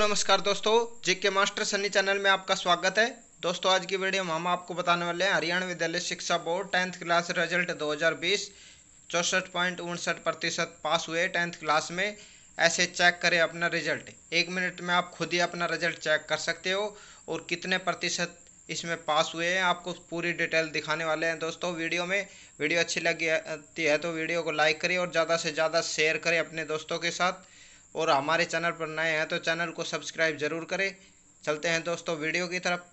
नमस्कार दोस्तों जेके master Sunny channel में आपका स्वागत है दोस्तों आज की वीडियो में हम आपको बताने वाले हैं हरियाणा विद्यालय शिक्षा बोर्ड टेंथ क्लास रिजल्ट 2020 हजार बीस चौसठ पॉइंट उनसठ प्रतिशत पास हुए टेंथ क्लास में ऐसे चेक करें अपना रिजल्ट एक मिनट में आप खुद ही अपना रिजल्ट चेक कर सकते हो और कितने प्रतिशत इसमें पास हुए हैं आपको पूरी डिटेल दिखाने वाले हैं दोस्तों वीडियो में वीडियो अच्छी लगी है तो वीडियो को लाइक करें और ज़्यादा से ज़्यादा शेयर करें अपने दोस्तों के साथ और हमारे चैनल पर नए हैं तो चैनल को सब्सक्राइब जरूर करें चलते हैं दोस्तों वीडियो की तरफ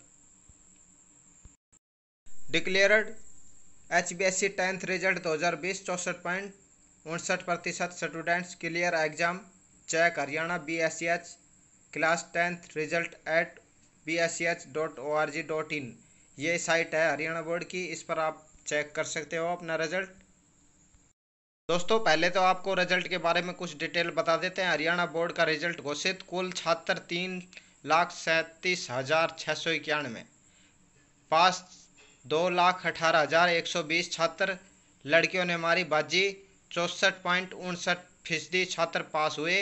declared H B S C tenth result दो हज़ार बीस चौंसठ पॉइंट उनसठ प्रतिशत students clear exam check Haryana B S C H class tenth result at B S C H dot O R G dot in ये साइट है हरियाणा बोर्ड की इस पर आप चेक कर सकते हो अपना रिजल्ट दोस्तों पहले तो आपको रिजल्ट के बारे में कुछ डिटेल बता देते हैं हरियाणा बोर्ड का रिजल्ट घोषित कुल छात्र तीन लाख सैंतीस हज़ार छः सौ इक्यानवे पास दो लाख अठारह हज़ार एक सौ बीस छात्र लड़कियों ने मारी बाजी चौंसठ पॉइंट उनसठ फीसदी छात्र पास हुए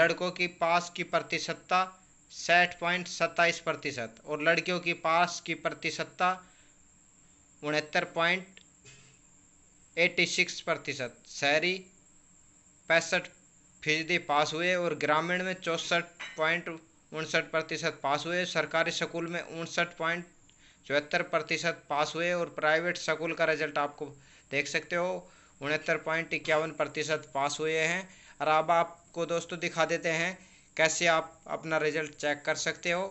लड़कों की पास की प्रतिशतता साठ पॉइंट सत्ताईस प्रतिशत और लड़कियों की पास की प्रतिशतता उनहत्तर पॉइंट 86 प्रतिशत शहरी पैंसठ फीसदी पास हुए और ग्रामीण में चौंसठ पॉइंट उनसठ प्रतिशत पास हुए सरकारी स्कूल में उनसठ पॉइंट चौहत्तर प्रतिशत पास हुए और प्राइवेट स्कूल का रिजल्ट आपको देख सकते हो उनहत्तर पॉइंट इक्यावन प्रतिशत पास हुए हैं और अब आपको दोस्तों दिखा देते हैं कैसे आप अपना रिजल्ट चेक कर सकते हो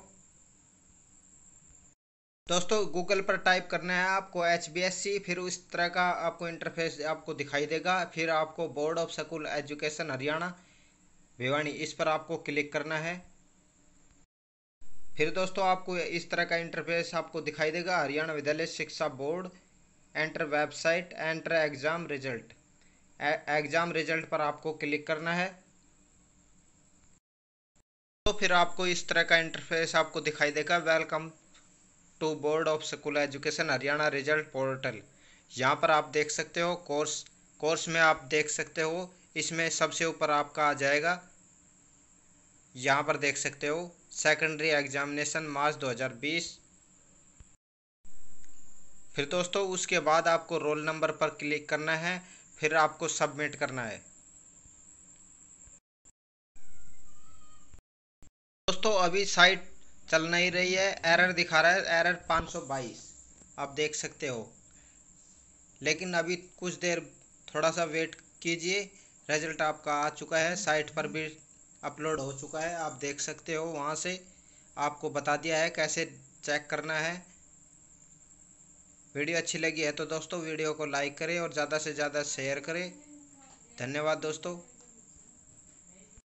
दोस्तों गूगल पर टाइप करना है आपको एच बी एस सी फिर उस तरह का आपको इंटरफेस आपको दिखाई देगा फिर आपको board of school education Haryana Bhiwani इस पर आपको क्लिक करना है फिर दोस्तों आपको इस तरह का इंटरफेस आपको दिखाई देगा हरियाणा विद्यालय शिक्षा board enter website enter exam result exam result पर आपको क्लिक करना है तो फिर आपको इस तरह का इंटरफेस आपको दिखाई देगा welcome to board of school education Haryana result portal यहाँ पर आप देख सकते हो कोर्स कोर्स में आप देख सकते हो इसमें सबसे ऊपर आपका आ जाएगा यहाँ पर देख सकते हो सेकेंडरी एग्जामिनेशन मार्च 2020 फिर दोस्तों उसके बाद आपको रोल नंबर पर क्लिक करना है फिर आपको सबमिट करना है दोस्तों अभी साइट चल नहीं रही है एरर दिखा रहा है एरर 522 आप देख सकते हो लेकिन अभी कुछ देर थोड़ा सा वेट कीजिए रिजल्ट आपका आ चुका है साइट पर भी अपलोड हो चुका है आप देख सकते हो वहाँ से आपको बता दिया है कैसे चेक करना है वीडियो अच्छी लगी है तो दोस्तों वीडियो को लाइक करें और ज़्यादा से ज़्यादा शेयर करें धन्यवाद दोस्तों